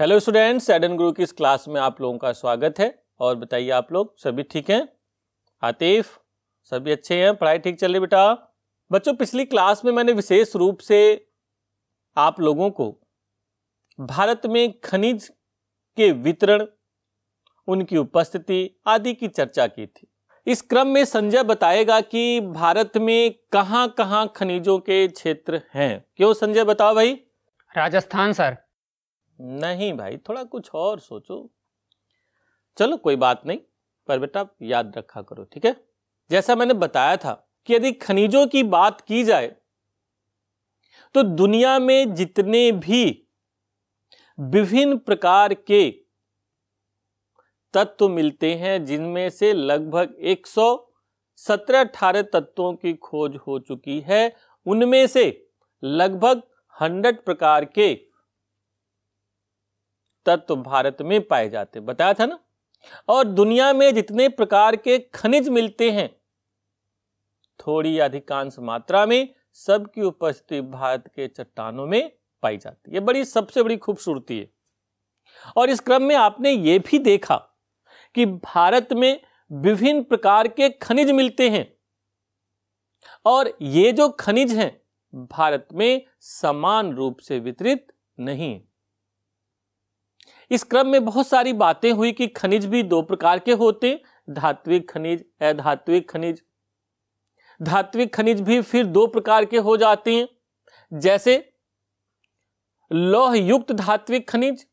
hello students saddened गुरु की इस क्लास में आप लोगों का स्वागत है और बताइए आप लोग सभी ठीक हैं आतिफ सभी अच्छे हैं पढ़ाई ठीक चल रही बेटा बच्चों पिछली क्लास में मैंने विशेष रूप से आप लोगों को भारत में खनिज के वितरण उनकी उपस्थिति आदि की चर्चा की थी इस क्रम में संजय बताएगा कि भारत में कहाँ कहाँ खनिजों के क्षेत्र हैं क्यों संजय बताओ भाई राजस्थान सर नहीं भाई थोड़ा कुछ और सोचो चलो कोई बात नहीं पर बेटा याद रखा करो ठीक है जैसा मैंने बताया था कि यदि खनिजों की बात की जाए तो दुनिया में जितने भी विभिन्न प्रकार के तत्व मिलते हैं जिनमें से लगभग 117-18 तत्वों की खोज हो चुकी है उनमें से लगभग 100 प्रकार के तत्व भारत में पाए जाते बताया था ना और दुनिया में जितने प्रकार के खनिज मिलते हैं थोड़ी अधिकांश मात्रा में सबकी उपस्थिति भारत के चट्टानों में पाई जाती है बड़ी सबसे बड़ी खूबसूरती है और इस क्रम में आपने ये भी देखा कि भारत में विभिन्न प्रकार के खनिज मिलते हैं और ये जो खनिज हैं भारत में समान रूप से वितरित नहीं इस क्रम में बहुत सारी बातें हुई कि खनिज भी दो प्रकार के होते धात्विक खनिज अधात्विक खनिज धात्विक खनिज भी फिर दो प्रकार के हो जाते हैं जैसे लौह युक्त धात्विक खनिज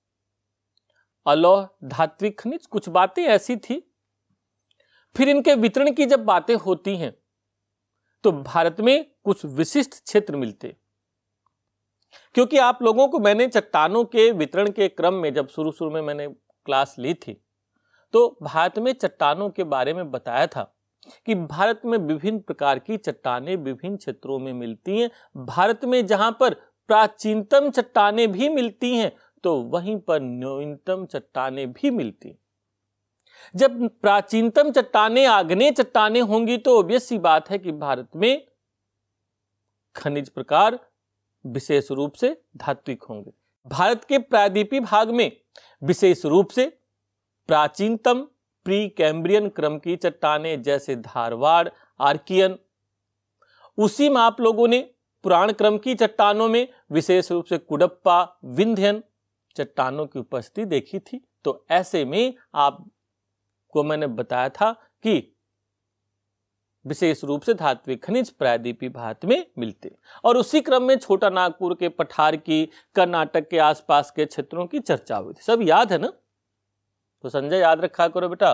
अलौह धात्विक खनिज कुछ बातें ऐसी थी फिर इनके वितरण की जब बातें होती हैं तो भारत में कुछ विशिष्ट क्षेत्र मिलते क्योंकि आप लोगों को मैंने चट्टानों के वितरण के क्रम में जब शुरू शुरू में मैंने क्लास ली थी तो भारत में चट्टानों के बारे में बताया था कि भारत में विभिन्न प्रकार की चट्टाने विभिन्न क्षेत्रों में मिलती हैं भारत में जहां पर प्राचीनतम चट्टाने भी मिलती हैं तो वहीं पर न्यूनतम चट्टाने भी मिलती जब प्राचीनतम चट्टाने आग्नेय चट्टाने होंगी तो ऑब्वियस सी बात है कि भारत में खनिज प्रकार विशेष रूप से धात्विक होंगे भारत के प्रायद्वीपी भाग में विशेष रूप से प्राचीनतम प्री कैम्ब्रियन क्रम की चट्टाने जैसे धारवाड़ आर्कियन उसी में आप लोगों ने पुराण क्रम की चट्टानों में विशेष रूप से कुडप्पा विंध्यन चट्टानों की उपस्थिति देखी थी तो ऐसे में आपको मैंने बताया था कि विशेष रूप से धात्विक खनिज प्रायद्वीपी भारत में मिलते और उसी क्रम में छोटा नागपुर के पठार की कर्नाटक के आसपास के क्षेत्रों की चर्चा हुई थी सब याद है ना तो संजय याद रखा करो बेटा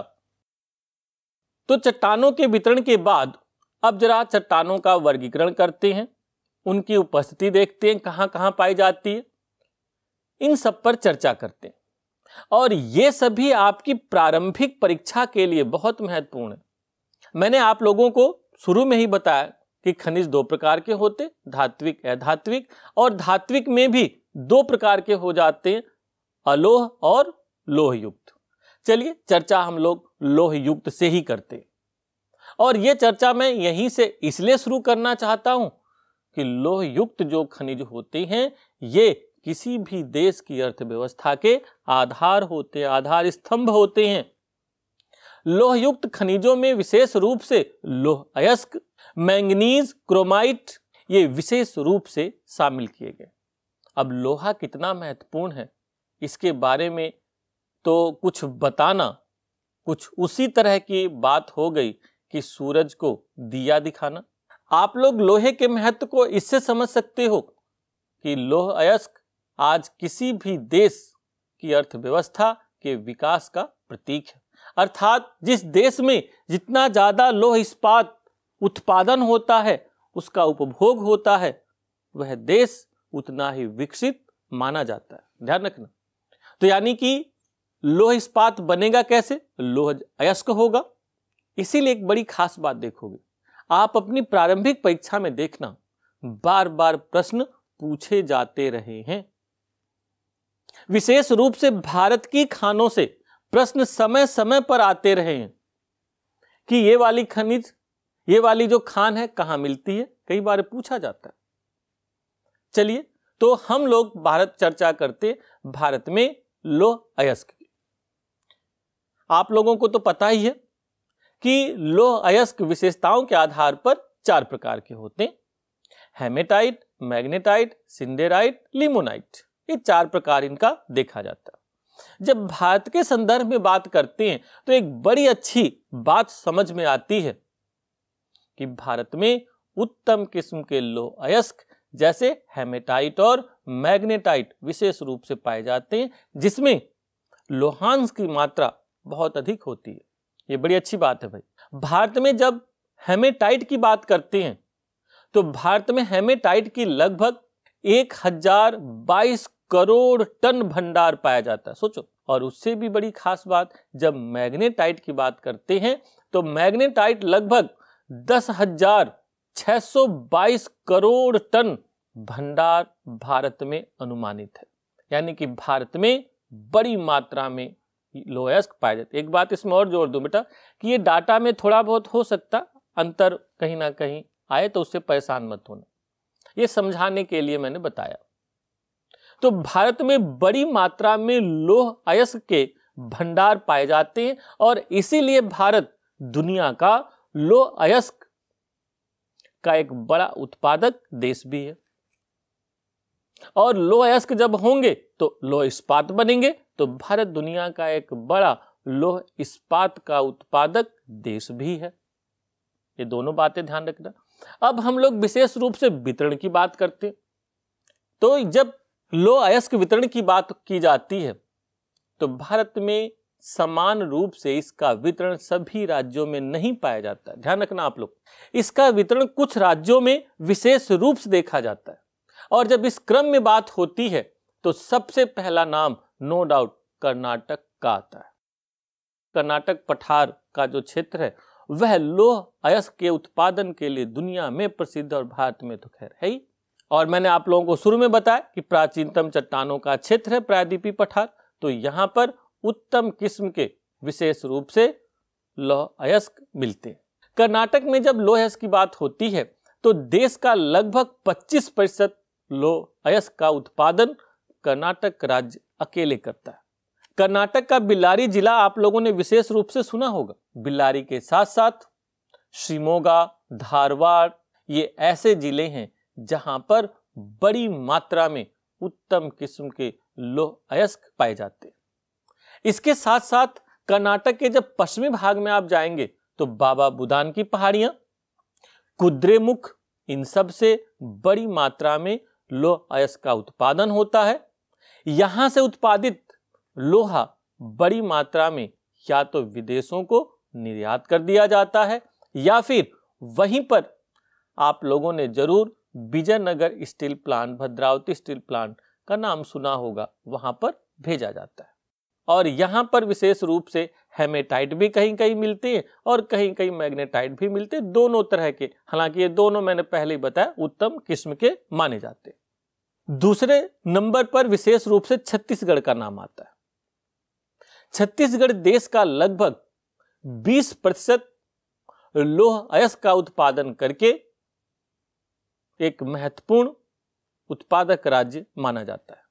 तो चट्टानों के वितरण के बाद अब जरा चट्टानों का वर्गीकरण करते हैं उनकी उपस्थिति देखते हैं कहां कहाँ पाई जाती है इन सब पर चर्चा करते हैं और ये सभी आपकी प्रारंभिक परीक्षा के लिए बहुत महत्वपूर्ण है मैंने आप लोगों को शुरू में ही बताया कि खनिज दो प्रकार के होते धात्विक अधात्विक और धात्विक में भी दो प्रकार के हो जाते हैं अलोह और लोहयुक्त चलिए चर्चा हम लोग लोहयुक्त से ही करते और ये चर्चा मैं यहीं से इसलिए शुरू करना चाहता हूं कि लोहयुक्त जो खनिज होते हैं ये किसी भी देश की अर्थव्यवस्था के आधार होते आधार स्तंभ होते हैं लोहयुक्त खनिजों में विशेष रूप से लोह अयस्क मैंगनीज क्रोमाइट ये विशेष रूप से शामिल किए गए अब लोहा कितना महत्वपूर्ण है इसके बारे में तो कुछ बताना कुछ उसी तरह की बात हो गई कि सूरज को दिया दिखाना आप लोग लोहे के महत्व को इससे समझ सकते हो कि लोह अयस्क आज किसी भी देश की अर्थव्यवस्था के विकास का प्रतीक है अर्थात जिस देश में जितना ज़्यादा लोह इस्पात उत्पादन होता है उसका उपभोग होता है वह देश उतना ही विकसित माना जाता है ध्यान रखना तो यानी कि लोह इस्पात बनेगा कैसे लोह अयस्क होगा इसीलिए एक बड़ी खास बात देखोगे आप अपनी प्रारंभिक परीक्षा में देखना बार बार प्रश्न पूछे जाते रहे हैं विशेष रूप से भारत की खानों से प्रश्न समय समय पर आते रहे कि ये वाली खनिज ये वाली जो खान है कहां मिलती है कई बार पूछा जाता है चलिए तो हम लोग भारत चर्चा करते भारत में लोह अयस्क आप लोगों को तो पता ही है कि लोह अयस्क विशेषताओं के आधार पर चार प्रकार के होते हैं हेमेटाइट मैग्नेटाइट सिंडेराइट लिमोनाइट ये चार प्रकार इनका देखा जाता है जब भारत के संदर्भ में बात करते हैं तो एक बड़ी अच्छी बात समझ में आती है कि भारत में उत्तम किस्म के लोह अयस्क जैसे हेमेटाइट और मैग्नेटाइट विशेष रूप से पाए जाते हैं जिसमें लोहांश की मात्रा बहुत अधिक होती है ये बड़ी अच्छी बात है भाई भारत में जब हेमेटाइट की बात करते हैं तो भारत में हेमेटाइट की लगभग एक हजार बाईस करोड़ टन भंडार पाया जाता है सोचो और उससे भी बड़ी खास बात जब मैग्नेटाइट की बात करते हैं तो मैग्नेटाइट लगभग दस हजार छह सौ बाईस करोड़ टन भंडार भारत में अनुमानित है यानी कि भारत में बड़ी मात्रा में लोयस्क पाए जाते एक बात इसमें और जोर दूं बेटा कि ये डाटा में थोड़ा बहुत हो सकता अंतर कहीं ना कहीं आए तो उससे परेशान मत होना ये समझाने के लिए मैंने बताया तो भारत में बड़ी मात्रा में लोह अयस्क के भंडार पाए जाते हैं और इसीलिए भारत दुनिया का लोह अयस्क का एक बड़ा उत्पादक देश भी है और लोह अयस्क जब होंगे तो लोह इस्पात बनेंगे तो भारत दुनिया का एक बड़ा लोह इस्पात का उत्पादक देश भी है ये दोनों बातें ध्यान रखना अब हम लोग विशेष रूप से वितरण की बात करते हैं तो जब लो अयस्क वितरण की बात की जाती है तो भारत में समान रूप से इसका वितरण सभी राज्यों में नहीं पाया जाता ध्यान रखना आप लोग इसका वितरण कुछ राज्यों में विशेष रूप से देखा जाता है और जब इस क्रम में बात होती है तो सबसे पहला नाम नो डाउट कर्नाटक का आता है कर्नाटक पठार का जो क्षेत्र है वह लोह अयस्क के उत्पादन के लिए दुनिया में प्रसिद्ध और भारत में तो खैर है ही और मैंने आप लोगों को शुरू में बताया कि प्राचीनतम चट्टानों का क्षेत्र है प्रायद्वीपी पठार तो यहाँ पर उत्तम किस्म के विशेष रूप से लौह अयस्क मिलते हैं कर्नाटक में जब लोह अयस्क की बात होती है तो देश का लगभग 25 प्रतिशत लोह अयस्क का उत्पादन कर्नाटक राज्य अकेले करता है कर्नाटक का बिल्लारी जिला आप लोगों ने विशेष रूप से सुना होगा बिल्लारी के साथ साथ शिमोगा धारवाड़ ये ऐसे जिले हैं जहां पर बड़ी मात्रा में उत्तम किस्म के लोह अयस्क पाए जाते हैं इसके साथ साथ कर्नाटक के जब पश्चिमी भाग में आप जाएंगे तो बाबा बुदान की पहाड़ियां कुद्रेमुख इन सब से बड़ी मात्रा में लोह अयस्क का उत्पादन होता है यहां से उत्पादित लोहा बड़ी मात्रा में या तो विदेशों को निर्यात कर दिया जाता है या फिर वहीं पर आप लोगों ने जरूर Vijayanagar steel plant Bhadravati steel plant का नाम सुना होगा वहां पर भेजा जाता है और यहाँ पर विशेष रूप से हेमेटाइट भी कहीं कहीं मिलते हैं और कहीं कहीं मैग्नेटाइट भी मिलते हैं दोनों तरह के हालांकि ये दोनों मैंने पहले ही बताया उत्तम किस्म के माने जाते हैं दूसरे नंबर पर विशेष रूप से छत्तीसगढ़ का नाम आता है छत्तीसगढ़ देश का लगभग 20 प्रतिशत लोह अयस्क का उत्पादन करके एक महत्वपूर्ण उत्पादक राज्य माना जाता है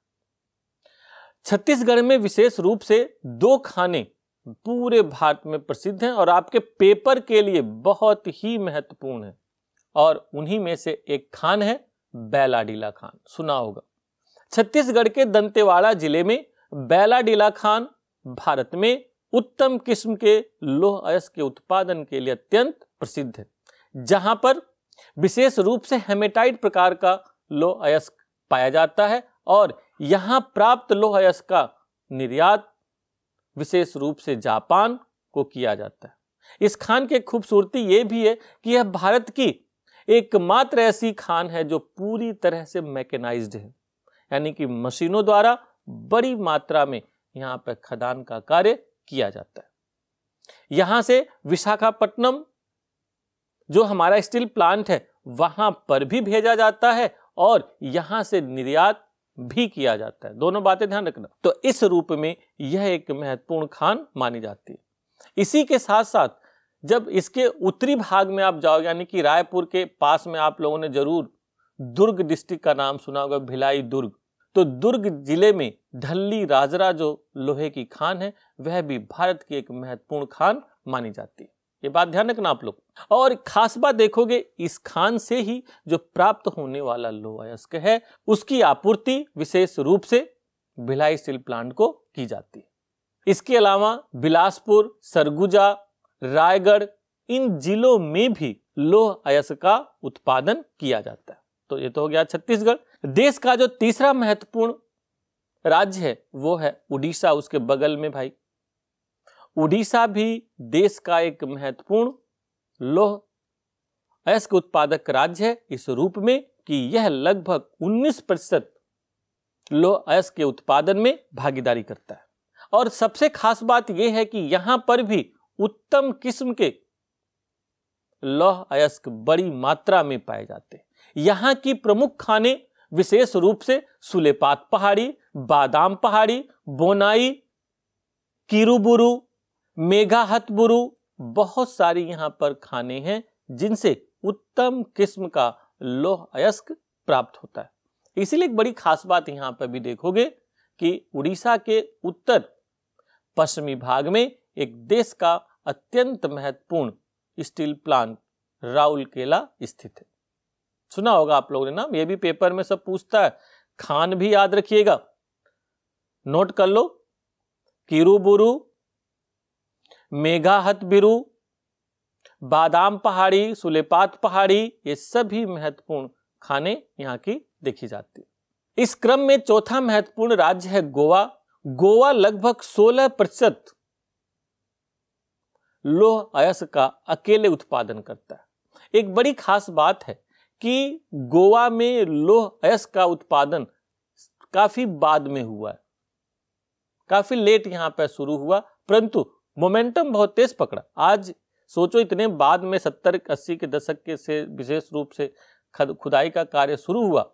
छत्तीसगढ़ में विशेष रूप से दो खाने पूरे भारत में प्रसिद्ध हैं और आपके पेपर के लिए बहुत ही महत्वपूर्ण है और उन्हीं में से एक खान है बैलाडीला खान सुना होगा छत्तीसगढ़ के दंतेवाड़ा जिले में बैलाडीला खान भारत में उत्तम किस्म के लोह अयस के उत्पादन के लिए अत्यंत प्रसिद्ध है जहां पर विशेष रूप से हेमेटाइट प्रकार का लोह अयस्क पाया जाता है और यहाँ प्राप्त लोह अयस्क का निर्यात विशेष रूप से जापान को किया जाता है इस खान की खूबसूरती ये भी है कि यह भारत की एकमात्र ऐसी खान है जो पूरी तरह से मैकेनाइज्ड है यानी कि मशीनों द्वारा बड़ी मात्रा में यहाँ पर खदान का कार्य किया जाता है यहाँ से विशाखापट्टनम जो हमारा स्टील प्लांट है वहां पर भी भेजा जाता है और यहां से निर्यात भी किया जाता है दोनों बातें ध्यान रखना तो इस रूप में यह एक महत्वपूर्ण खान मानी जाती है इसी के साथ साथ जब इसके उत्तरी भाग में आप जाओ यानी कि रायपुर के पास में आप लोगों ने जरूर दुर्ग डिस्ट्रिक्ट का नाम सुना होगा भिलाई दुर्ग तो दुर्ग जिले में ढल्ली राजरा जो लोहे की खान है वह भी भारत की एक महत्वपूर्ण खान मानी जाती है ये बात ध्यान रखना आप लोग और खास बात देखोगे इस खान से ही जो प्राप्त होने वाला लो अयस्क है उसकी आपूर्ति विशेष रूप से भिलाई स्टील प्लांट को की जाती है इसके अलावा बिलासपुर सरगुजा रायगढ़ इन जिलों में भी लोह अयस्क का उत्पादन किया जाता है तो ये तो हो गया छत्तीसगढ़ देश का जो तीसरा महत्वपूर्ण राज्य है वो है उड़ीसा उसके बगल में भाई उड़ीसा भी देश का एक महत्वपूर्ण लोह अयस्क उत्पादक राज्य है इस रूप में कि यह लगभग 19 प्रतिशत लोह अयस्क के उत्पादन में भागीदारी करता है और सबसे खास बात यह है कि यहां पर भी उत्तम किस्म के लौह अयस्क बड़ी मात्रा में पाए जाते हैं यहां की प्रमुख खाने विशेष रूप से सुलेपात पहाड़ी बादाम पहाड़ी बोनाई किरुबुरु मेघाहतबुरु बहुत सारी यहाँ पर खाने हैं जिनसे उत्तम किस्म का लोह अयस्क प्राप्त होता है इसीलिए एक बड़ी खास बात यहाँ पर भी देखोगे कि उड़ीसा के उत्तर पश्चिमी भाग में एक देश का अत्यंत महत्वपूर्ण स्टील प्लांट राउल केला स्थित है सुना होगा आप लोगों ने नाम ये भी पेपर में सब पूछता है खान भी याद रखिएगा नोट कर लो किरुबुरु मेघाहत बिरु बादाम पहाड़ी सुलेपात पहाड़ी ये सभी महत्वपूर्ण खाने यहाँ की देखी जाती है इस क्रम में चौथा महत्वपूर्ण राज्य है गोवा गोवा लगभग 16 प्रतिशत लोह अयस्क का अकेले उत्पादन करता है एक बड़ी खास बात है कि गोवा में लोह अयस्क का उत्पादन काफी बाद में हुआ है काफी लेट यहां पर शुरू हुआ परंतु मोमेंटम बहुत तेज पकड़ा आज सोचो इतने बाद में सत्तर अस्सी के दशक के से विशेष रूप से खुदाई का कार्य शुरू हुआ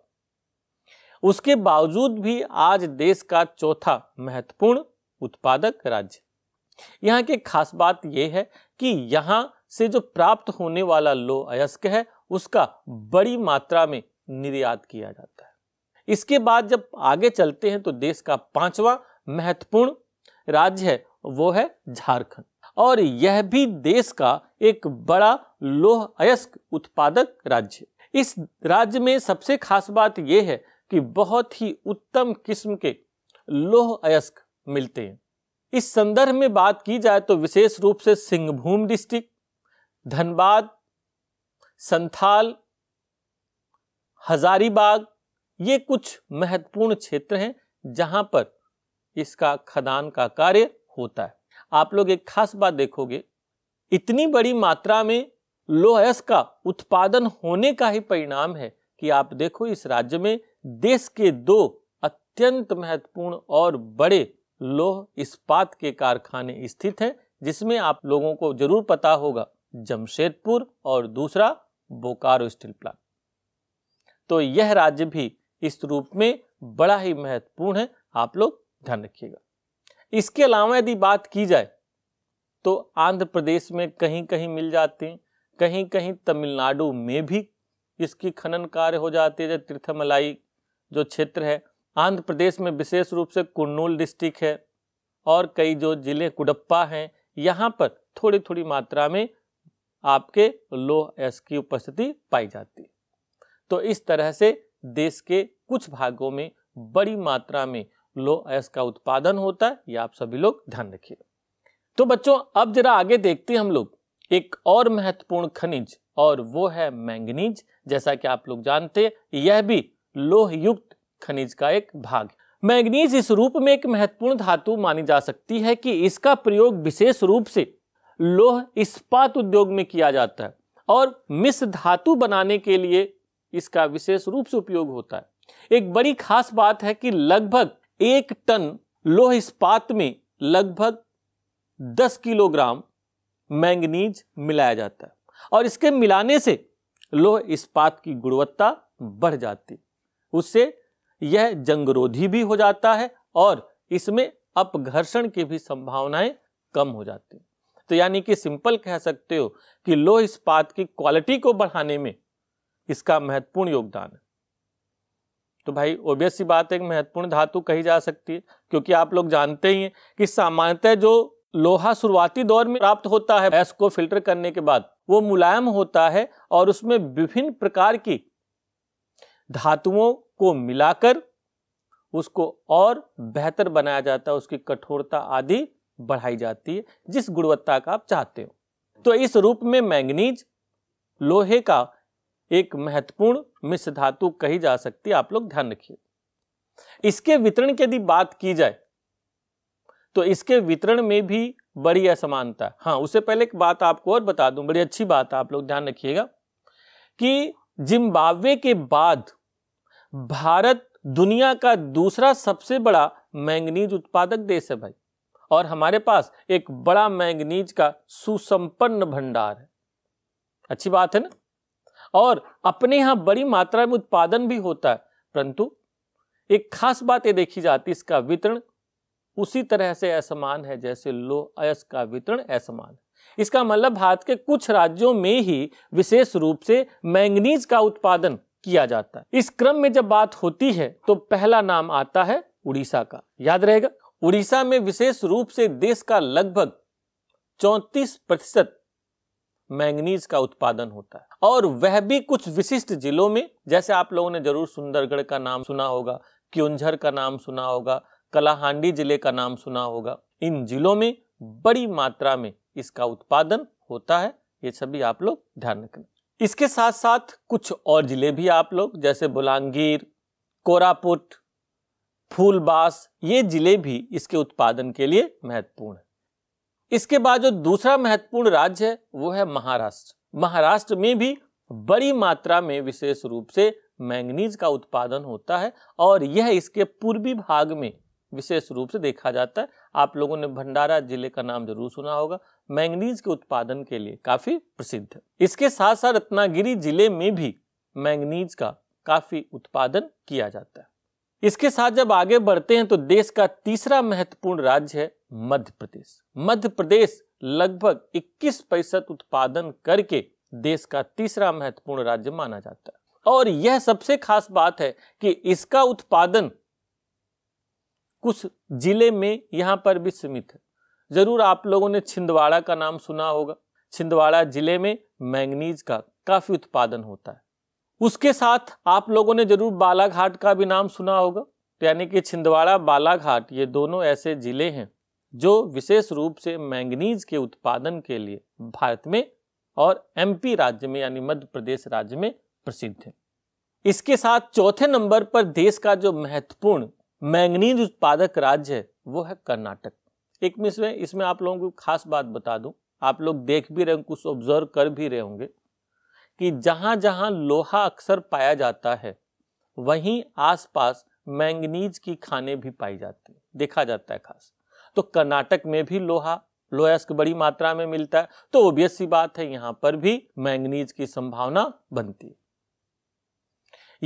उसके बावजूद भी आज देश का चौथा महत्वपूर्ण उत्पादक राज्य यहाँ की खास बात यह है कि यहाँ से जो प्राप्त होने वाला लो अयस्क है उसका बड़ी मात्रा में निर्यात किया जाता है इसके बाद जब आगे चलते हैं तो देश का पांचवा महत्वपूर्ण राज्य है वो है झारखंड और यह भी देश का एक बड़ा लोह अयस्क उत्पादक राज्य इस राज्य में सबसे खास बात यह है कि बहुत ही उत्तम किस्म के लोह अयस्क मिलते हैं इस संदर्भ में बात की जाए तो विशेष रूप से सिंहभूम डिस्ट्रिक्ट धनबाद संथाल हजारीबाग ये कुछ महत्वपूर्ण क्षेत्र हैं जहां पर इसका खदान का कार्य होता है आप लोग एक खास बात देखोगे इतनी बड़ी मात्रा में लोहस का उत्पादन होने का ही परिणाम है कि आप देखो इस राज्य में देश के दो अत्यंत महत्वपूर्ण और बड़े लोह इस्पात के कारखाने स्थित हैं जिसमें आप लोगों को जरूर पता होगा जमशेदपुर और दूसरा बोकारो स्टील प्लांट तो यह राज्य भी इस रूप में बड़ा ही महत्वपूर्ण है आप लोग ध्यान रखिएगा इसके अलावा यदि बात की जाए तो आंध्र प्रदेश में कहीं कहीं मिल जाते हैं कहीं कहीं तमिलनाडु में भी इसकी खनन कार्य हो जाती है जैसे तीर्थमलाई जो क्षेत्र है आंध्र प्रदेश में विशेष रूप से कुन्नूल डिस्ट्रिक्ट है और कई जो जिले कुडप्पा हैं यहाँ पर थोड़ी थोड़ी मात्रा में आपके लोह एस की उपस्थिति पाई जाती है तो इस तरह से देश के कुछ भागों में बड़ी मात्रा में लो अयस का उत्पादन होता है ये आप सभी लोग ध्यान रखिए तो बच्चों अब जरा आगे देखते हैं हम लोग एक और महत्वपूर्ण खनिज और वो है मैंगनीज जैसा कि आप लोग जानते हैं यह भी लोह युक्त खनिज का एक भाग मैंगनीज इस रूप में एक महत्वपूर्ण धातु मानी जा सकती है कि इसका प्रयोग विशेष रूप से लोह इस्पात उद्योग में किया जाता है और मिस धातु बनाने के लिए इसका विशेष रूप से उपयोग होता है एक बड़ी खास बात है कि लगभग एक टन लोह इस्पात में लगभग 10 किलोग्राम मैंगनीज मिलाया जाता है और इसके मिलाने से लोह इस्पात की गुणवत्ता बढ़ जाती उससे यह जंगरोधी भी हो जाता है और इसमें अपघर्षण की भी संभावनाएं कम हो जाती तो यानी कि सिंपल कह सकते हो कि लोह इस्पात की क्वालिटी को बढ़ाने में इसका महत्वपूर्ण योगदान है तो भाई ओबियस सी बात है महत्वपूर्ण धातु कही जा सकती है क्योंकि आप लोग जानते ही हैं कि सामान्यतः जो लोहा शुरुआती दौर में प्राप्त होता है गैस को फिल्टर करने के बाद वो मुलायम होता है और उसमें विभिन्न प्रकार की धातुओं को मिलाकर उसको और बेहतर बनाया जाता है उसकी कठोरता आदि बढ़ाई जाती है जिस गुणवत्ता का आप चाहते हो तो इस रूप में मैंगनीज लोहे का एक महत्वपूर्ण मिश्र धातु कही जा सकती है आप लोग ध्यान रखिए इसके वितरण की यदि बात की जाए तो इसके वितरण में भी बड़ी असमानता हाँ उससे पहले एक बात आपको और बता दूं बड़ी अच्छी बात है आप लोग ध्यान रखिएगा कि जिम्बाब्वे के बाद भारत दुनिया का दूसरा सबसे बड़ा मैंगनीज उत्पादक देश है भाई और हमारे पास एक बड़ा मैंगनीज का सुसंपन्न भंडार है अच्छी बात है ना और अपने यहाँ बड़ी मात्रा में उत्पादन भी होता है परंतु एक खास बात ये देखी जाती इसका वितरण उसी तरह से असमान है जैसे लो अयस का वितरण असमान है इसका मतलब भारत के कुछ राज्यों में ही विशेष रूप से मैंगनीज का उत्पादन किया जाता है इस क्रम में जब बात होती है तो पहला नाम आता है उड़ीसा का याद रहेगा उड़ीसा में विशेष रूप से देश का लगभग चौतीस प्रतिशत मैंगनीज का उत्पादन होता है और वह भी कुछ विशिष्ट जिलों में जैसे आप लोगों ने जरूर सुंदरगढ़ का नाम सुना होगा क्योंझर का नाम सुना होगा कलाहांडी जिले का नाम सुना होगा इन जिलों में बड़ी मात्रा में इसका उत्पादन होता है ये सभी आप लोग ध्यान रखना इसके साथ साथ कुछ और जिले भी आप लोग जैसे बुलांगीर कोरापुट फूलबास ये जिले भी इसके उत्पादन के लिए महत्वपूर्ण है इसके बाद जो दूसरा महत्वपूर्ण राज्य है वो है महाराष्ट्र महाराष्ट्र में भी बड़ी मात्रा में विशेष रूप से मैंगनीज का उत्पादन होता है और यह इसके पूर्वी भाग में विशेष रूप से देखा जाता है आप लोगों ने भंडारा जिले का नाम जरूर सुना होगा मैंगनीज के उत्पादन के लिए काफी प्रसिद्ध है इसके साथ साथ रत्नागिरी जिले में भी मैंगनीज का काफी उत्पादन किया जाता है इसके साथ जब आगे बढ़ते हैं तो देश का तीसरा महत्वपूर्ण राज्य है मध्य प्रदेश मध्य प्रदेश लगभग 21 प्रतिशत उत्पादन करके देश का तीसरा महत्वपूर्ण राज्य माना जाता है और यह सबसे खास बात है कि इसका उत्पादन कुछ जिले में यहां पर भी सीमित है जरूर आप लोगों ने छिंदवाड़ा का नाम सुना होगा छिंदवाड़ा जिले में मैंगनीज का काफी उत्पादन होता है उसके साथ आप लोगों ने जरूर बालाघाट का भी नाम सुना होगा यानी कि छिंदवाड़ा बालाघाट ये दोनों ऐसे जिले हैं जो विशेष रूप से मैंगनीज के उत्पादन के लिए भारत में और एमपी राज्य में यानी मध्य प्रदेश राज्य में प्रसिद्ध है इसके साथ चौथे नंबर पर देश का जो महत्वपूर्ण मैंगनीज उत्पादक राज्य है वो है कर्नाटक एक में इसमें आप लोगों को खास बात बता दूं आप लोग देख भी रहे होंगे कुछ ऑब्जर्व कर भी रहे होंगे कि जहां जहां लोहा अक्सर पाया जाता है वहीं आसपास मैंगनीज की खाने भी पाई जाती है देखा जाता है खास तो कर्नाटक में भी लोहा लोयस्क बड़ी मात्रा में मिलता है तो ओबियस सी बात है यहां पर भी मैंगनीज की संभावना बनती है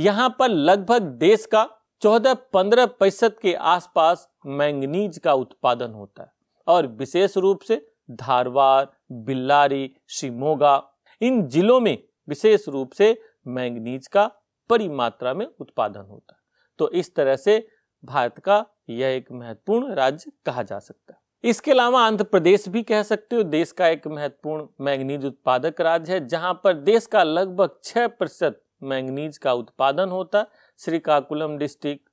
यहां पर लगभग देश का चौदह पंद्रह प्रतिशत के आसपास मैंगनीज का उत्पादन होता है और विशेष रूप से धारवाड़ बिल्लारी शिमोगा इन जिलों में विशेष रूप से मैंगनीज का बड़ी मात्रा में उत्पादन होता है तो इस तरह से भारत का यह एक महत्वपूर्ण राज्य कहा जा सकता है इसके अलावा आंध्र प्रदेश भी कह सकते हो देश का एक महत्वपूर्ण मैंगनीज उत्पादक राज्य है जहां पर देश का लगभग छह प्रतिशत मैंगनीज का उत्पादन होता श्रीकाकुलम डिस्ट्रिक्ट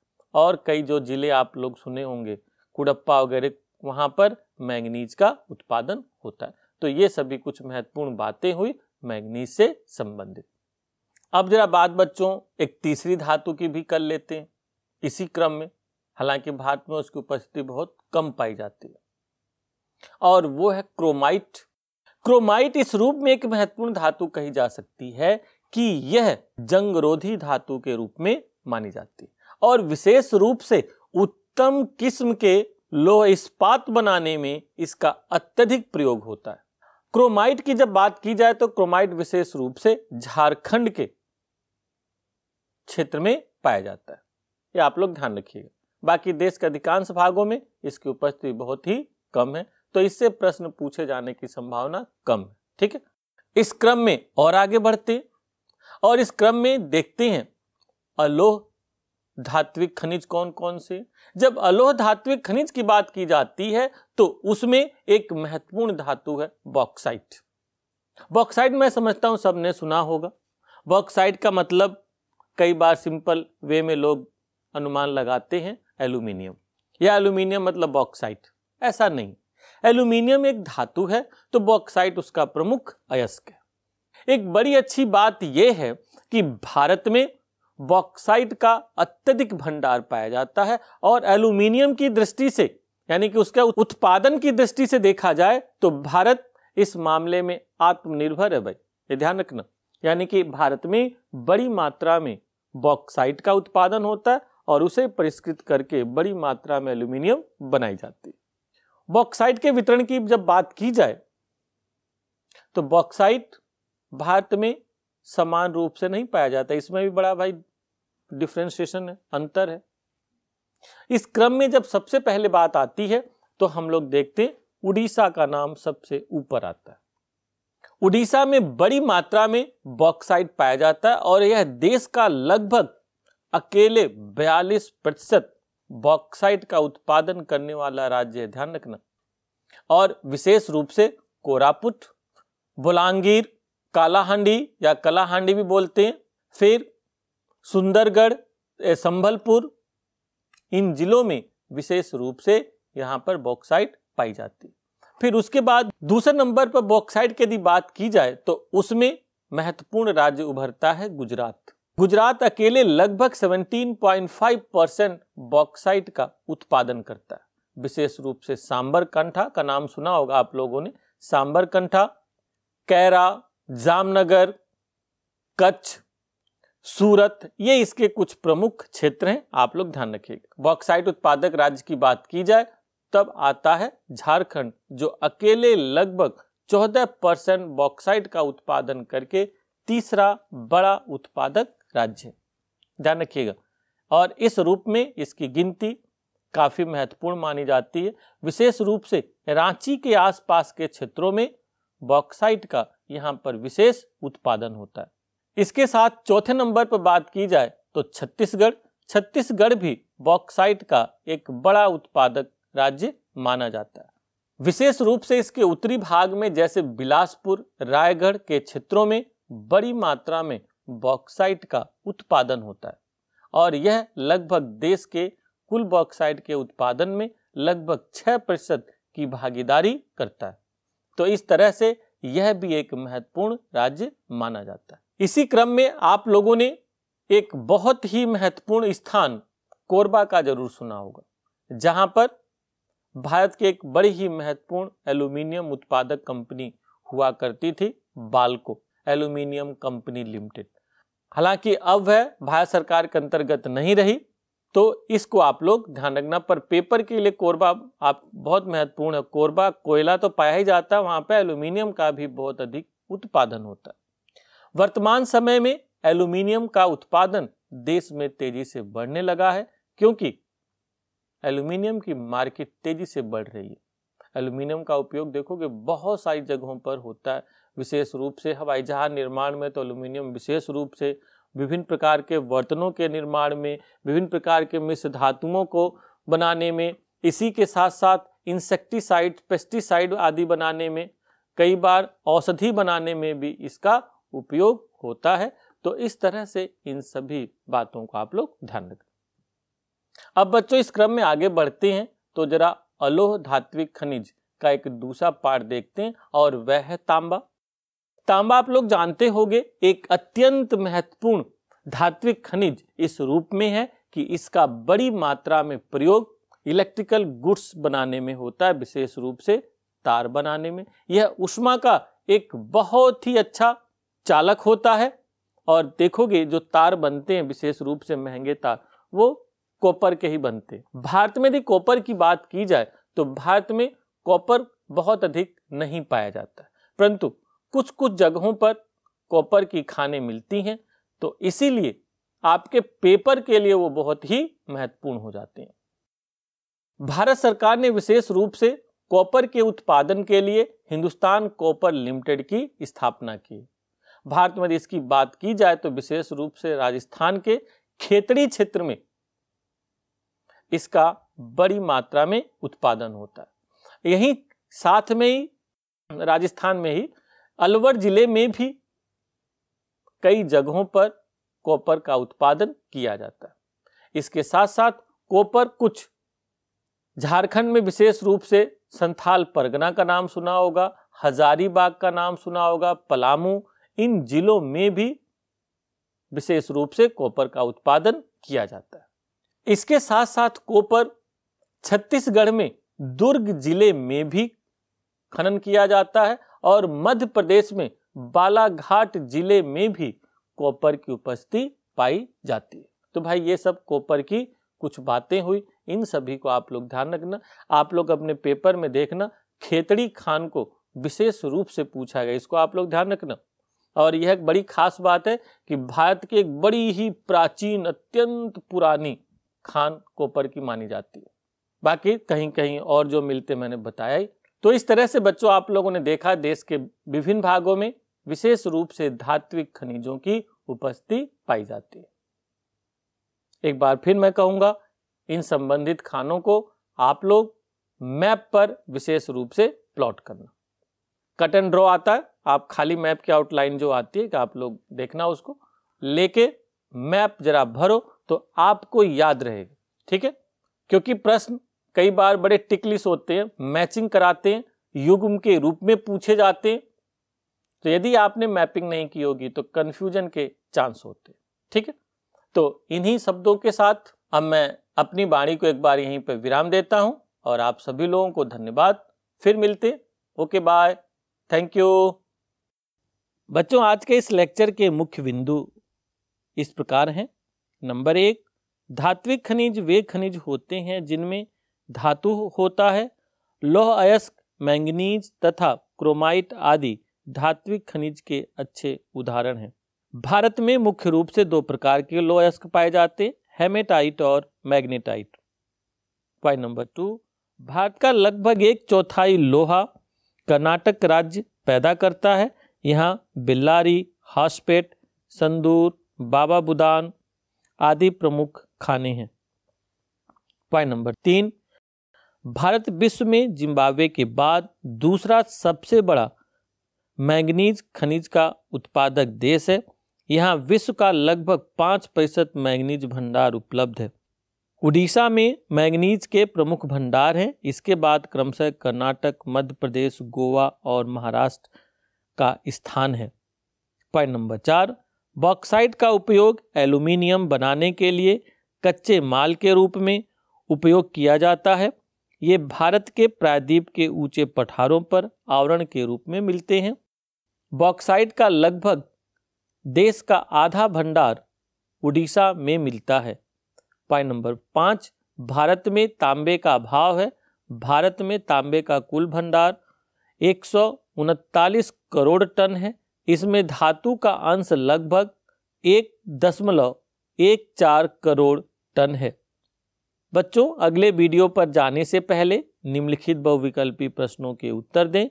और कई जो जिले आप लोग सुने होंगे कुड़प्पा वगैरह वहां पर मैंगनीज का उत्पादन होता है तो ये सभी कुछ महत्वपूर्ण बातें हुई मैंगनीज से संबंधित अब जरा बात बच्चों एक तीसरी धातु की भी कर लेते हैं इसी क्रम में हालांकि भारत में उसकी उपस्थिति बहुत कम पाई जाती है और वो है क्रोमाइट क्रोमाइट इस रूप में एक महत्वपूर्ण धातु कही जा सकती है कि यह जंगरोधी धातु के रूप में मानी जाती है और विशेष रूप से उत्तम किस्म के लोह इस्पात बनाने में इसका अत्यधिक प्रयोग होता है क्रोमाइट की जब बात की जाए तो क्रोमाइट विशेष रूप से झारखंड के क्षेत्र में पाया जाता है ये आप लोग ध्यान रखिएगा बाकी देश के अधिकांश भागों में इसकी उपस्थिति बहुत ही कम है तो इससे प्रश्न पूछे जाने की संभावना कम है ठीक है इस क्रम में और आगे बढ़ते और इस क्रम में देखते हैं अलोह धात्विक खनिज कौन कौन से जब अलोह धात्विक खनिज की बात की जाती है तो उसमें एक महत्वपूर्ण धातु है बॉक्साइट बॉक्साइट मैं समझता हूं सबने सुना होगा बॉक्साइट का मतलब कई बार सिंपल वे में लोग अनुमान लगाते हैं एल्यूमिनियम या एल्यूमिनियम मतलब बॉक्साइट ऐसा नहीं एल्यूमिनियम एक धातु है तो बॉक्साइट उसका प्रमुख अयस्क है एक बड़ी अच्छी बात यह है कि भारत में बॉक्साइट का अत्यधिक भंडार पाया जाता है और एल्यूमिनियम की दृष्टि से यानी कि उसके उत्पादन की दृष्टि से देखा जाए तो भारत इस मामले में आत्मनिर्भर है भाई ये ध्यान रखना यानी कि भारत में बड़ी मात्रा में बॉक्साइट का उत्पादन होता है और उसे परिष्कृत करके बड़ी मात्रा में एल्यूमिनियम बनाई जाती बॉक्साइट के वितरण की जब बात की जाए तो बॉक्साइट भारत में समान रूप से नहीं पाया जाता इसमें भी बड़ा भाई डिफ्रेंशिएशन है अंतर है इस क्रम में जब सबसे पहले बात आती है तो हम लोग देखते हैं उड़ीसा का नाम सबसे ऊपर आता है उड़ीसा में बड़ी मात्रा में बॉक्साइट पाया जाता है और यह देश का लगभग अकेले 42 प्रतिशत बॉक्साइट का उत्पादन करने वाला राज्य है ध्यान रखना और विशेष रूप से कोरापुट बुलांगीर कालाहांडी या कलाहांडी भी बोलते हैं फिर सुंदरगढ़ संभलपुर इन जिलों में विशेष रूप से यहाँ पर बॉक्साइट पाई जाती है फिर उसके बाद दूसरे नंबर पर बॉक्साइट की यदि बात की जाए तो उसमें महत्वपूर्ण राज्य उभरता है गुजरात गुजरात अकेले लगभग 17.5 परसेंट बॉक्साइट का उत्पादन करता है विशेष रूप से सांबर कंठा का नाम सुना होगा आप लोगों ने सांबर कंठा कैरा जामनगर कच्छ सूरत ये इसके कुछ प्रमुख क्षेत्र हैं आप लोग ध्यान रखिएगा बॉक्साइट उत्पादक राज्य की बात की जाए तब आता है झारखंड जो अकेले लगभग 14 परसेंट बॉक्साइट का उत्पादन करके तीसरा बड़ा उत्पादक राज्य ध्यान रखिएगा और इस रूप में इसकी गिनती काफ़ी महत्वपूर्ण मानी जाती है विशेष रूप से रांची के आसपास के क्षेत्रों में बॉक्साइट का यहाँ पर विशेष उत्पादन होता है इसके साथ चौथे नंबर पर बात की जाए तो छत्तीसगढ़ छत्तीसगढ़ भी बॉक्साइट का एक बड़ा उत्पादक राज्य माना जाता है विशेष रूप से इसके उत्तरी भाग में जैसे बिलासपुर रायगढ़ के क्षेत्रों में बड़ी मात्रा में बॉक्साइट का उत्पादन होता है और यह लगभग देश के कुल बॉक्साइट के उत्पादन में लगभग छह प्रतिशत की भागीदारी करता है तो इस तरह से यह भी एक महत्वपूर्ण राज्य माना जाता है इसी क्रम में आप लोगों ने एक बहुत ही महत्वपूर्ण स्थान कोरबा का जरूर सुना होगा जहां पर भारत के एक बड़ी ही महत्वपूर्ण एल्यूमिनियम उत्पादक कंपनी हुआ करती थी बालको एल्यूमिनियम कंपनी लिमिटेड हालांकि अब वह भारत सरकार के अंतर्गत नहीं रही तो इसको आप लोग ध्यान रखना पर पेपर के लिए कोरबा आप बहुत महत्वपूर्ण है कोरबा कोयला तो पाया ही जाता है वहाँ पर एल्यूमिनियम का भी बहुत अधिक उत्पादन होता है वर्तमान समय में एल्यूमिनियम का उत्पादन देश में तेजी से बढ़ने लगा है क्योंकि एल्यूमिनियम की मार्केट तेजी से बढ़ रही है एल्यूमिनियम का उपयोग देखोगे बहुत सारी जगहों पर होता है विशेष रूप से हवाई जहाज निर्माण में तो एल्यूमिनियम विशेष रूप से विभिन्न प्रकार के बर्तनों के निर्माण में विभिन्न प्रकार के मिश्र धातुओं को बनाने में इसी के साथ साथ इंसेक्टिसाइड पेस्टिसाइड आदि बनाने में कई बार औषधि बनाने में भी इसका उपयोग होता है तो इस तरह से इन सभी बातों को आप लोग ध्यान रखें अब बच्चों इस क्रम में आगे बढ़ते हैं तो जरा अलोह धात्विक खनिज का एक दूसरा पार्ट देखते हैं और वह है तांबा तांबा आप लोग जानते होंगे एक अत्यंत महत्वपूर्ण धात्विक खनिज इस रूप में है कि इसका बड़ी मात्रा में प्रयोग इलेक्ट्रिकल गुड्स बनाने में होता है विशेष रूप से तार बनाने में यह उष्मा का एक बहुत ही अच्छा चालक होता है और देखोगे जो तार बनते हैं विशेष रूप से महंगे तार वो कॉपर के ही बनते हैं भारत में यदि कॉपर की बात की जाए तो भारत में कॉपर बहुत अधिक नहीं पाया जाता है परंतु कुछ कुछ जगहों पर कॉपर की खाने मिलती हैं तो इसीलिए आपके पेपर के लिए वो बहुत ही महत्वपूर्ण हो जाते हैं भारत सरकार ने विशेष रूप से कॉपर के उत्पादन के लिए हिंदुस्तान कॉपर लिमिटेड की स्थापना की भारत में इसकी बात की जाए तो विशेष रूप से राजस्थान के खेतड़ी क्षेत्र में इसका बड़ी मात्रा में उत्पादन होता है यही साथ में ही राजस्थान में ही अलवर जिले में भी कई जगहों पर कॉपर का उत्पादन किया जाता है इसके साथ साथ कॉपर कुछ झारखंड में विशेष रूप से संथाल परगना का नाम सुना होगा हजारीबाग का नाम सुना होगा पलामू इन जिलों में भी विशेष रूप से कॉपर का उत्पादन किया जाता है इसके साथ साथ कॉपर छत्तीसगढ़ में दुर्ग जिले में भी खनन किया जाता है और मध्य प्रदेश में बालाघाट जिले में भी कॉपर की उपस्थिति पाई जाती है तो भाई ये सब कॉपर की कुछ बातें हुई इन सभी को आप लोग ध्यान रखना आप लोग अपने पेपर में देखना खेतड़ी खान को विशेष रूप से पूछा गया इसको आप लोग ध्यान रखना और यह एक बड़ी खास बात है कि भारत की एक बड़ी ही प्राचीन अत्यंत पुरानी खान कोपर की मानी जाती है बाकी कहीं कहीं और जो मिलते मैंने बताया ही तो इस तरह से बच्चों आप लोगों ने देखा देश के विभिन्न भागों में विशेष रूप से धात्विक खनिजों की उपस्थिति पाई जाती है एक बार फिर मैं कहूंगा इन संबंधित खानों को आप लोग मैप पर विशेष रूप से प्लॉट करना कट एंड ड्रॉ आता है आप खाली मैप की आउटलाइन जो आती है कि आप लोग देखना उसको लेके मैप जरा भरो तो आपको याद रहेगा ठीक है क्योंकि प्रश्न कई बार बड़े टिकलिस होते हैं मैचिंग कराते हैं युग्म के रूप में पूछे जाते हैं तो यदि आपने मैपिंग नहीं की होगी तो कन्फ्यूजन के चांस होते ठीक है तो इन्हीं शब्दों के साथ अब मैं अपनी बाणी को एक बार यहीं पर विराम देता हूं और आप सभी लोगों को धन्यवाद फिर मिलते ओके बाय थैंक यू बच्चों आज के इस लेक्चर के मुख्य बिंदु इस प्रकार हैं नंबर एक धात्विक खनिज वे खनिज होते हैं जिनमें धातु होता है लोह अयस्क मैंगनीज तथा क्रोमाइट आदि धात्विक खनिज के अच्छे उदाहरण हैं भारत में मुख्य रूप से दो प्रकार के लोह अयस्क पाए जाते हैं हेमेटाइट और magnetite point number two Bharat का लगभग एक चौथाई लोहा कर्नाटक राज्य पैदा करता है यहाँ बिल्लारी हॉस्पेट संदूर बाबा बुदान आदि प्रमुख खाने हैं पॉइंट नंबर तीन भारत विश्व में जिम्बाब्वे के बाद दूसरा सबसे बड़ा मैंगनीज खनिज का उत्पादक देश है यहाँ विश्व का लगभग पाँच प्रतिशत मैंगनीज भंडार उपलब्ध है उड़ीसा में मैंगनीज के प्रमुख भंडार हैं इसके बाद क्रमशः कर्नाटक मध्य प्रदेश गोवा और महाराष्ट्र का स्थान है पॉइंट नंबर चार बॉक्साइट का उपयोग एल्यूमिनियम बनाने के लिए कच्चे माल के रूप में उपयोग किया जाता है ये भारत के प्रायद्वीप के ऊंचे पठारों पर आवरण के रूप में मिलते हैं बॉक्साइट का लगभग देश का आधा भंडार उड़ीसा में मिलता है पॉइंट नंबर पाँच भारत में तांबे का अभाव है भारत में तांबे का कुल भंडार एक करोड़ टन है इसमें धातु का अंश लगभग एक दशमलव एक चार करोड़ टन है बच्चों अगले वीडियो पर जाने से पहले निम्नलिखित बहुविकल्पी प्रश्नों के उत्तर दें